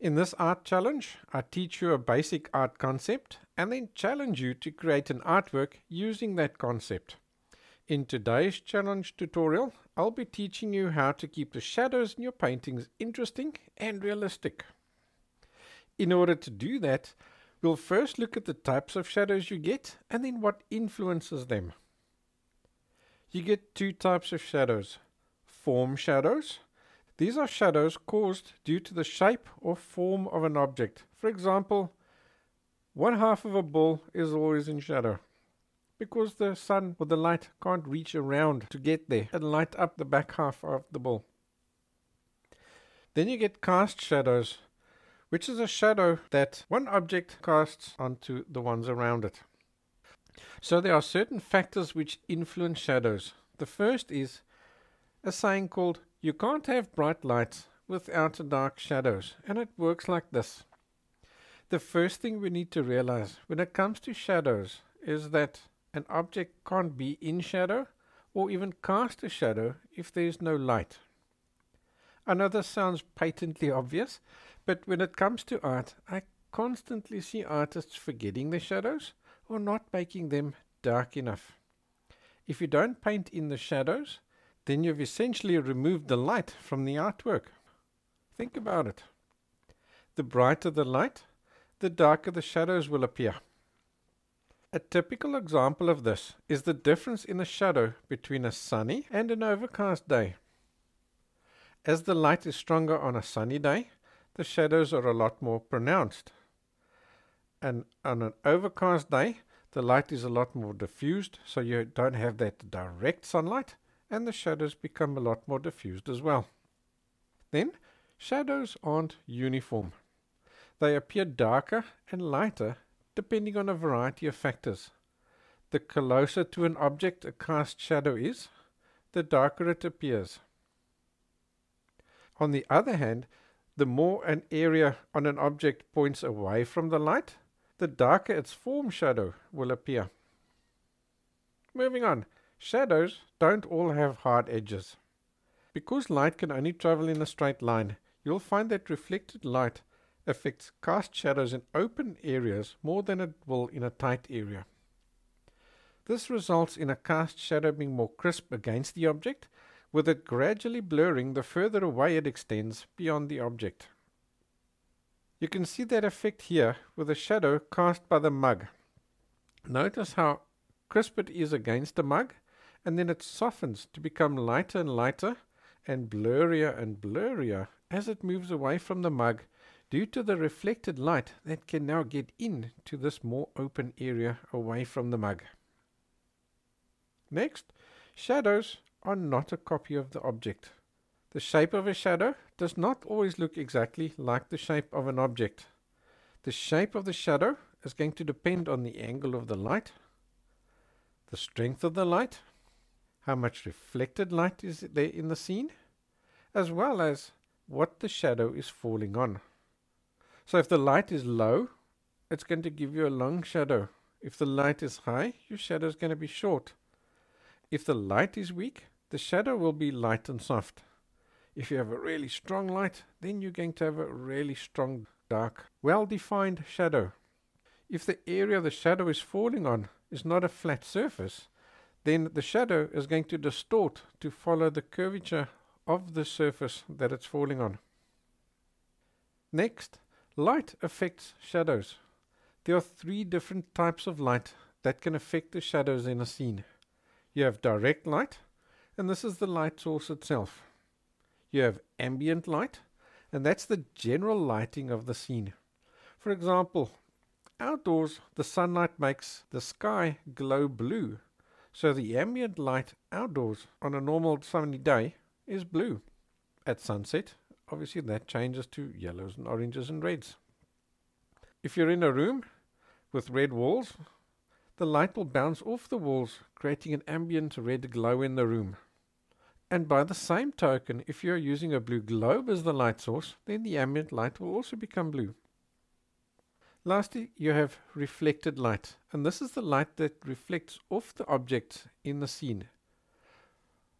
In this art challenge, I teach you a basic art concept and then challenge you to create an artwork using that concept. In today's challenge tutorial, I'll be teaching you how to keep the shadows in your paintings interesting and realistic. In order to do that, we'll first look at the types of shadows you get and then what influences them. You get two types of shadows, form shadows these are shadows caused due to the shape or form of an object. For example, one half of a ball is always in shadow because the sun or the light can't reach around to get there and light up the back half of the ball. Then you get cast shadows, which is a shadow that one object casts onto the ones around it. So there are certain factors which influence shadows. The first is a saying called you can't have bright lights without dark shadows, and it works like this. The first thing we need to realize when it comes to shadows is that an object can't be in shadow or even cast a shadow if there is no light. I know this sounds patently obvious, but when it comes to art, I constantly see artists forgetting the shadows or not making them dark enough. If you don't paint in the shadows, then you've essentially removed the light from the artwork. Think about it. The brighter the light, the darker the shadows will appear. A typical example of this is the difference in the shadow between a sunny and an overcast day. As the light is stronger on a sunny day, the shadows are a lot more pronounced. And on an overcast day, the light is a lot more diffused, so you don't have that direct sunlight, and the shadows become a lot more diffused as well. Then, shadows aren't uniform. They appear darker and lighter depending on a variety of factors. The closer to an object a cast shadow is, the darker it appears. On the other hand, the more an area on an object points away from the light, the darker its form shadow will appear. Moving on, Shadows don't all have hard edges. Because light can only travel in a straight line, you'll find that reflected light affects cast shadows in open areas more than it will in a tight area. This results in a cast shadow being more crisp against the object, with it gradually blurring the further away it extends beyond the object. You can see that effect here with a shadow cast by the mug. Notice how crisp it is against the mug and then it softens to become lighter and lighter and blurrier and blurrier as it moves away from the mug due to the reflected light that can now get in to this more open area away from the mug. Next, shadows are not a copy of the object. The shape of a shadow does not always look exactly like the shape of an object. The shape of the shadow is going to depend on the angle of the light, the strength of the light, how much reflected light is there in the scene, as well as what the shadow is falling on. So if the light is low, it's going to give you a long shadow. If the light is high, your shadow is going to be short. If the light is weak, the shadow will be light and soft. If you have a really strong light, then you're going to have a really strong, dark, well-defined shadow. If the area the shadow is falling on is not a flat surface, then the shadow is going to distort to follow the curvature of the surface that it's falling on. Next, light affects shadows. There are three different types of light that can affect the shadows in a scene. You have direct light, and this is the light source itself. You have ambient light, and that's the general lighting of the scene. For example, outdoors, the sunlight makes the sky glow blue, so the ambient light outdoors on a normal sunny day is blue. At sunset, obviously that changes to yellows and oranges and reds. If you're in a room with red walls, the light will bounce off the walls, creating an ambient red glow in the room. And by the same token, if you're using a blue globe as the light source, then the ambient light will also become blue. Lastly, you have reflected light, and this is the light that reflects off the object in the scene.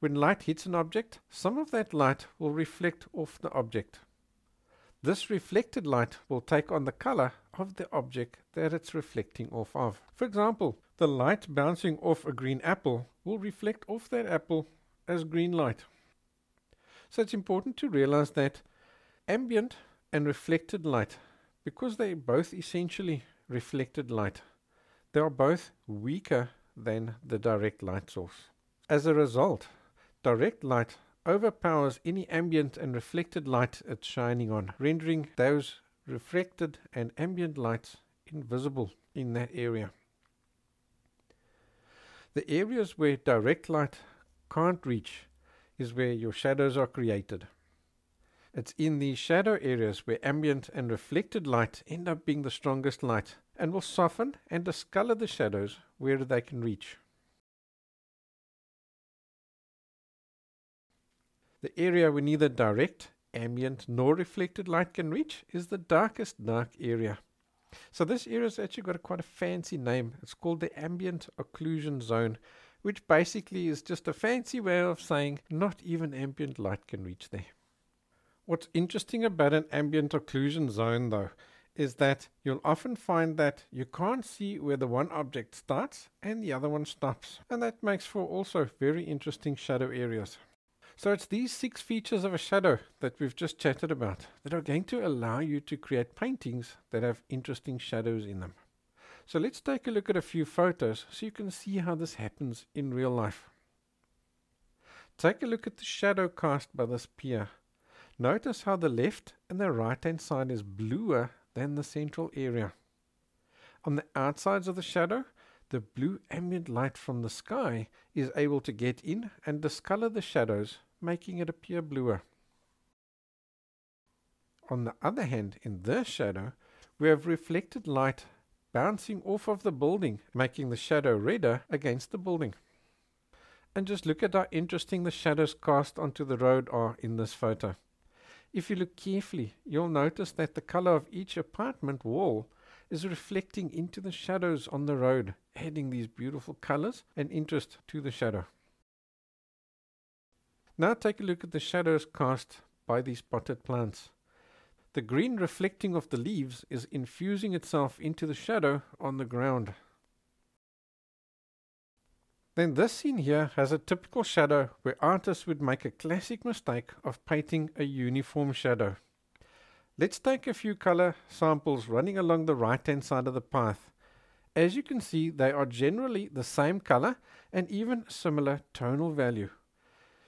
When light hits an object, some of that light will reflect off the object. This reflected light will take on the color of the object that it's reflecting off of. For example, the light bouncing off a green apple will reflect off that apple as green light. So it's important to realize that ambient and reflected light because they both essentially reflected light, they are both weaker than the direct light source. As a result, direct light overpowers any ambient and reflected light it's shining on, rendering those reflected and ambient lights invisible in that area. The areas where direct light can't reach is where your shadows are created. It's in the shadow areas where ambient and reflected light end up being the strongest light and will soften and discolor the shadows where they can reach. The area where neither direct, ambient nor reflected light can reach is the darkest dark area. So this area's actually got a quite a fancy name. It's called the ambient occlusion zone, which basically is just a fancy way of saying not even ambient light can reach there. What's interesting about an ambient occlusion zone though is that you'll often find that you can't see where the one object starts and the other one stops. And that makes for also very interesting shadow areas. So it's these six features of a shadow that we've just chatted about that are going to allow you to create paintings that have interesting shadows in them. So let's take a look at a few photos so you can see how this happens in real life. Take a look at the shadow cast by this pier Notice how the left and the right hand side is bluer than the central area. On the outsides of the shadow, the blue ambient light from the sky is able to get in and discolor the shadows, making it appear bluer. On the other hand, in this shadow, we have reflected light bouncing off of the building, making the shadow redder against the building. And just look at how interesting the shadows cast onto the road are in this photo. If you look carefully, you'll notice that the color of each apartment wall is reflecting into the shadows on the road, adding these beautiful colors and interest to the shadow. Now take a look at the shadows cast by these potted plants. The green reflecting of the leaves is infusing itself into the shadow on the ground. Then this scene here has a typical shadow where artists would make a classic mistake of painting a uniform shadow. Let's take a few color samples running along the right hand side of the path. As you can see, they are generally the same color and even similar tonal value.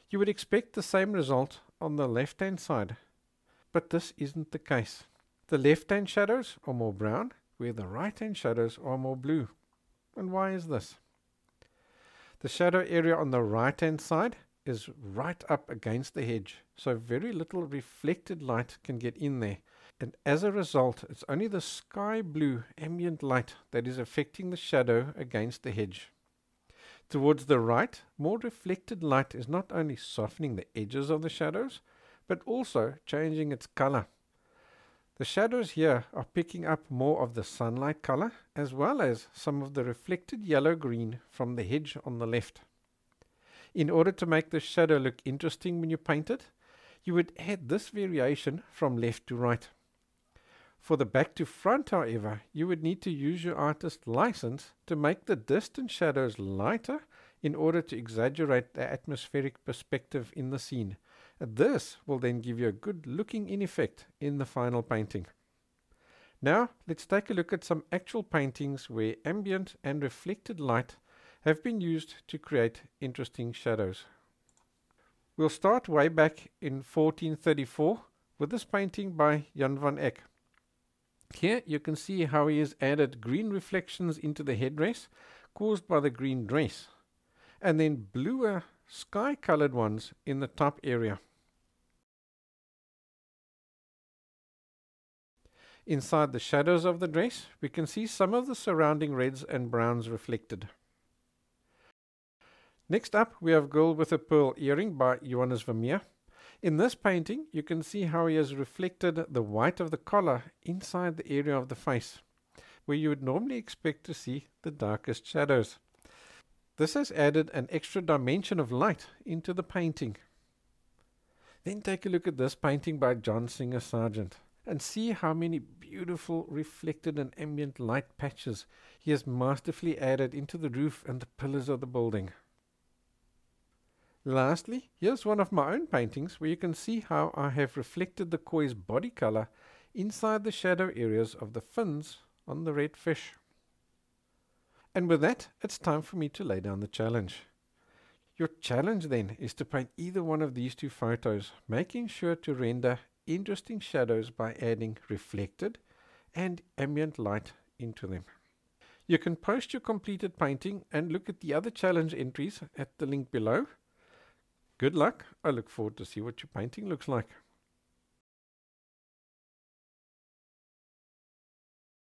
You would expect the same result on the left hand side, but this isn't the case. The left hand shadows are more brown, where the right hand shadows are more blue. And why is this? The shadow area on the right hand side is right up against the hedge, so very little reflected light can get in there. And as a result, it's only the sky blue ambient light that is affecting the shadow against the hedge. Towards the right, more reflected light is not only softening the edges of the shadows, but also changing its color. The shadows here are picking up more of the sunlight color as well as some of the reflected yellow-green from the hedge on the left. In order to make the shadow look interesting when you paint it, you would add this variation from left to right. For the back to front, however, you would need to use your artist license to make the distant shadows lighter in order to exaggerate the atmospheric perspective in the scene this will then give you a good looking in effect in the final painting. Now let's take a look at some actual paintings where ambient and reflected light have been used to create interesting shadows. We'll start way back in 1434 with this painting by Jan van Eyck. Here you can see how he has added green reflections into the headdress caused by the green dress and then bluer sky colored ones in the top area. Inside the shadows of the dress, we can see some of the surrounding reds and browns reflected. Next up, we have Girl with a Pearl Earring by Johannes Vermeer. In this painting, you can see how he has reflected the white of the collar inside the area of the face, where you would normally expect to see the darkest shadows. This has added an extra dimension of light into the painting. Then take a look at this painting by John Singer Sargent and see how many beautiful reflected and ambient light patches he has masterfully added into the roof and the pillars of the building. Lastly, here's one of my own paintings where you can see how I have reflected the koi's body color inside the shadow areas of the fins on the red fish. And with that, it's time for me to lay down the challenge. Your challenge then is to paint either one of these two photos, making sure to render interesting shadows by adding reflected and ambient light into them. You can post your completed painting and look at the other challenge entries at the link below. Good luck. I look forward to see what your painting looks like.